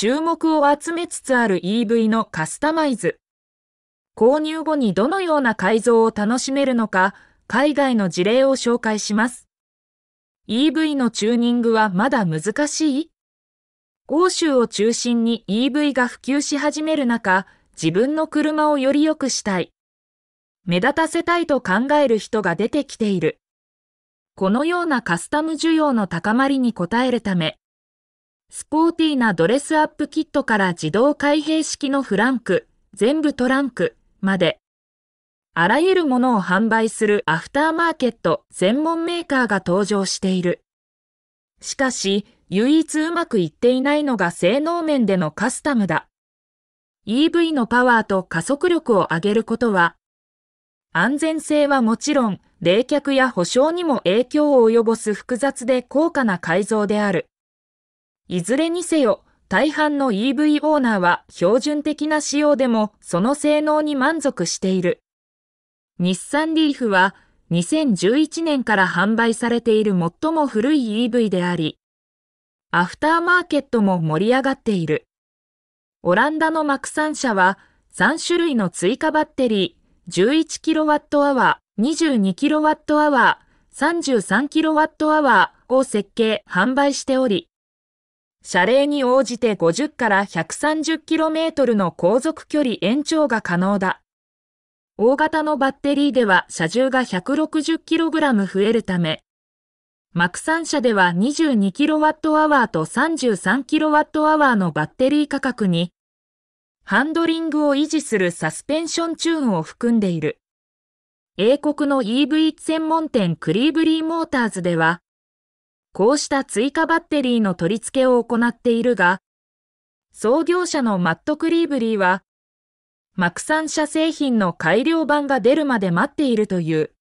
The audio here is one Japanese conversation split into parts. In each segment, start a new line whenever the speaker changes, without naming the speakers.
注目を集めつつある EV のカスタマイズ。購入後にどのような改造を楽しめるのか、海外の事例を紹介します。EV のチューニングはまだ難しい欧州を中心に EV が普及し始める中、自分の車をより良くしたい。目立たせたいと考える人が出てきている。このようなカスタム需要の高まりに応えるため、スポーティーなドレスアップキットから自動開閉式のフランク、全部トランクまで、あらゆるものを販売するアフターマーケット専門メーカーが登場している。しかし、唯一うまくいっていないのが性能面でのカスタムだ。EV のパワーと加速力を上げることは、安全性はもちろん、冷却や保証にも影響を及ぼす複雑で高価な改造である。いずれにせよ、大半の EV オーナーは標準的な仕様でもその性能に満足している。日産リーフは2011年から販売されている最も古い EV であり、アフターマーケットも盛り上がっている。オランダのマクサン社は3種類の追加バッテリー 11kWh、22kWh、33kWh を設計、販売しており、車礼に応じて50から 130km の航続距離延長が可能だ。大型のバッテリーでは車重が 160kg 増えるため、マクサン車では 22kWh と 33kWh のバッテリー価格に、ハンドリングを維持するサスペンションチューンを含んでいる。英国の EV 専門店クリーブリーモーターズでは、こうした追加バッテリーの取り付けを行っているが、創業者のマット・クリーブリーは、マクサン社製品の改良版が出るまで待っているという。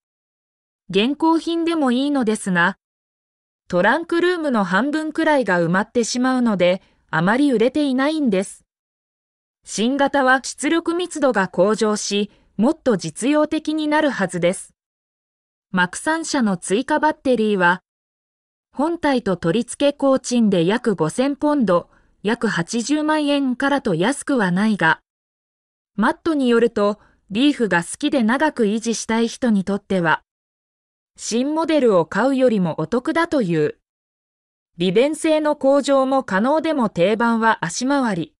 現行品でもいいのですが、トランクルームの半分くらいが埋まってしまうので、あまり売れていないんです。新型は出力密度が向上し、もっと実用的になるはずです。マクサン社の追加バッテリーは、本体と取り付け工賃で約5000ポンド、約80万円からと安くはないが、マットによると、リーフが好きで長く維持したい人にとっては、新モデルを買うよりもお得だという。利便性の向上も可能でも定番は足回り。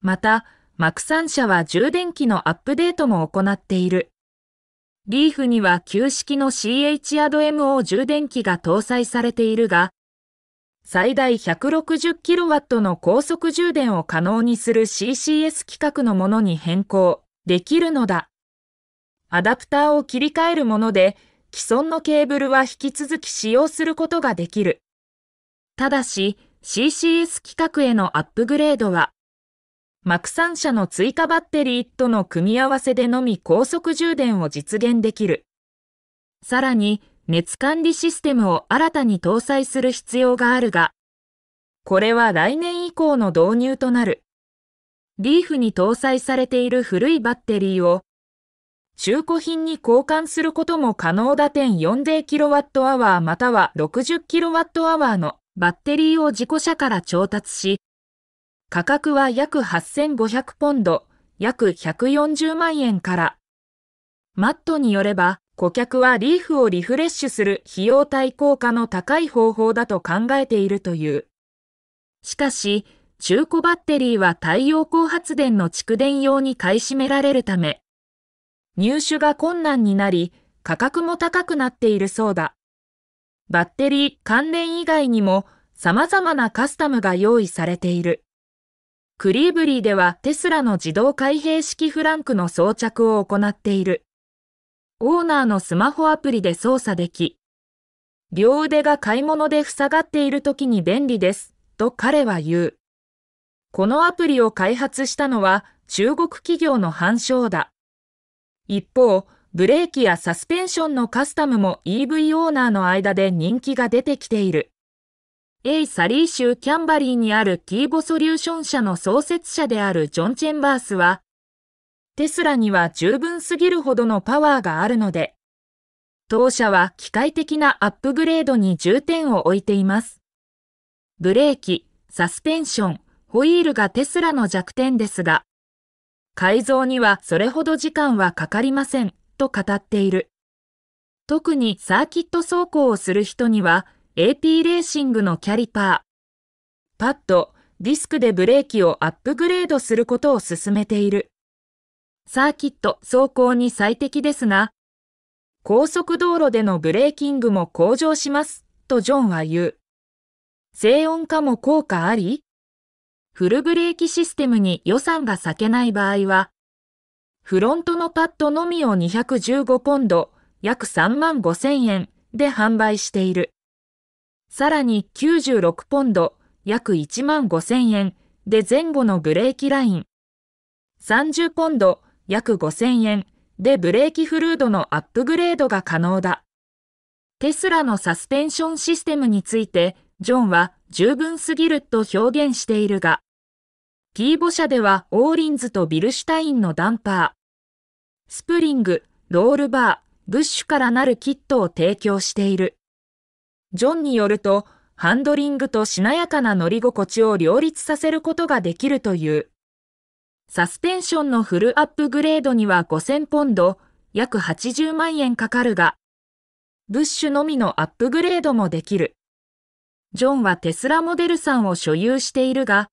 また、マクサン社は充電器のアップデートも行っている。リーフには旧式の CH&MO a d 充電器が搭載されているが、最大 160kW の高速充電を可能にする CCS 規格のものに変更できるのだ。アダプターを切り替えるもので、既存のケーブルは引き続き使用することができる。ただし、CCS 規格へのアップグレードは、マクサン社の追加バッテリーとの組み合わせでのみ高速充電を実現できる。さらに、熱管理システムを新たに搭載する必要があるが、これは来年以降の導入となる。リーフに搭載されている古いバッテリーを中古品に交換することも可能だ点 40kWh または 60kWh のバッテリーを自己車から調達し、価格は約8500ポンド、約140万円から。マットによれば、顧客はリーフをリフレッシュする費用対効果の高い方法だと考えているという。しかし、中古バッテリーは太陽光発電の蓄電用に買い占められるため、入手が困難になり、価格も高くなっているそうだ。バッテリー関連以外にも様々なカスタムが用意されている。クリーブリーではテスラの自動開閉式フランクの装着を行っている。オーナーのスマホアプリで操作でき、両腕が買い物で塞がっている時に便利です、と彼は言う。このアプリを開発したのは中国企業の反証だ。一方、ブレーキやサスペンションのカスタムも EV オーナーの間で人気が出てきている。A サリー州キャンバリーにあるキーボソリューション社の創設者であるジョン・チェンバースは、テスラには十分すぎるほどのパワーがあるので、当社は機械的なアップグレードに重点を置いています。ブレーキ、サスペンション、ホイールがテスラの弱点ですが、改造にはそれほど時間はかかりません、と語っている。特にサーキット走行をする人には、AP レーシングのキャリパー、パッド、ディスクでブレーキをアップグレードすることを進めている。サーキット走行に最適ですが、高速道路でのブレーキングも向上します、とジョンは言う。静音化も効果ありフルブレーキシステムに予算が割けない場合は、フロントのパッドのみを215ポンド、約3万5 0 0 0円で販売している。さらに96ポンド、約1万5000円で前後のブレーキライン。30ポンド、約5000円でブレーキフルードのアップグレードが可能だ。テスラのサスペンションシステムについて、ジョンは十分すぎると表現しているが、T ーボ社ではオーリンズとビルシュタインのダンパー、スプリング、ロールバー、ブッシュからなるキットを提供している。ジョンによると、ハンドリングとしなやかな乗り心地を両立させることができるという。サスペンションのフルアップグレードには5000ポンド、約80万円かかるが、ブッシュのみのアップグレードもできる。ジョンはテスラモデル3を所有しているが、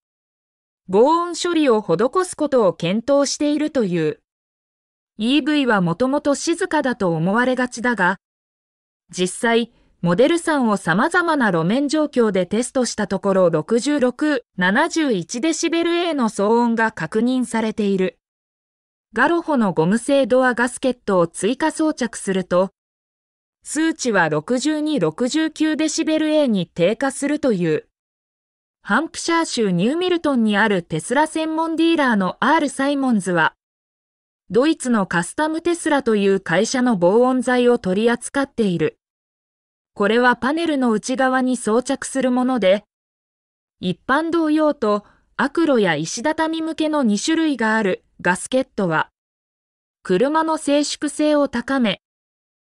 防音処理を施すことを検討しているという。EV はもともと静かだと思われがちだが、実際、モデルさんを様々な路面状況でテストしたところ66、7 1ベル a の騒音が確認されている。ガロホのゴム製ドアガスケットを追加装着すると、数値は62、6 9ベル a に低下するという。ハンプシャー州ニューミルトンにあるテスラ専門ディーラーの R・ サイモンズは、ドイツのカスタムテスラという会社の防音材を取り扱っている。これはパネルの内側に装着するもので、一般同様と悪路や石畳向けの2種類があるガスケットは、車の静粛性を高め、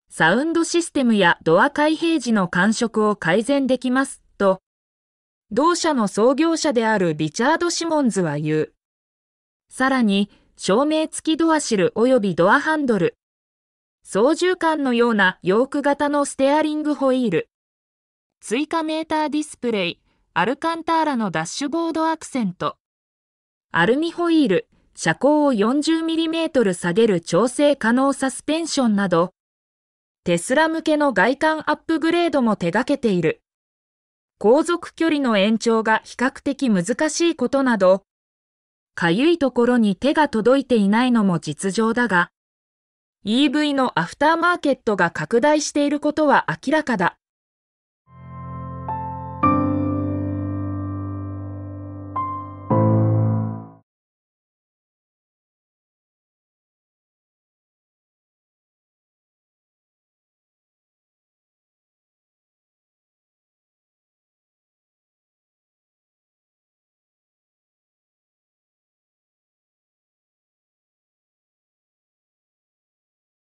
サウンドシステムやドア開閉時の感触を改善できますと、同社の創業者であるリチャード・シモンズは言う。さらに、照明付きドアシル及びドアハンドル、操縦桿のようなヨーク型のステアリングホイール。追加メーターディスプレイ、アルカンターラのダッシュボードアクセント。アルミホイール、車高を 40mm 下げる調整可能サスペンションなど、テスラ向けの外観アップグレードも手掛けている。航続距離の延長が比較的難しいことなど、かゆいところに手が届いていないのも実情だが、EV のアフターマーケットが拡大していることは明らかだ。